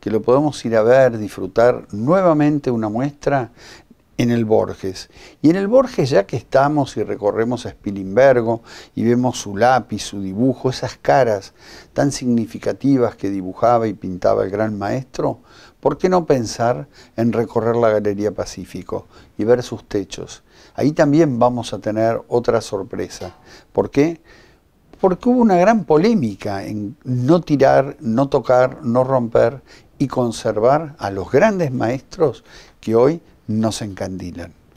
que lo podemos ir a ver, disfrutar nuevamente una muestra en el Borges. Y en el Borges, ya que estamos y recorremos a Spilimbergo y vemos su lápiz, su dibujo, esas caras tan significativas que dibujaba y pintaba el gran maestro, ¿por qué no pensar en recorrer la Galería Pacífico y ver sus techos? Ahí también vamos a tener otra sorpresa. ¿Por qué? Porque hubo una gran polémica en no tirar, no tocar, no romper y conservar a los grandes maestros que hoy nos encandilan.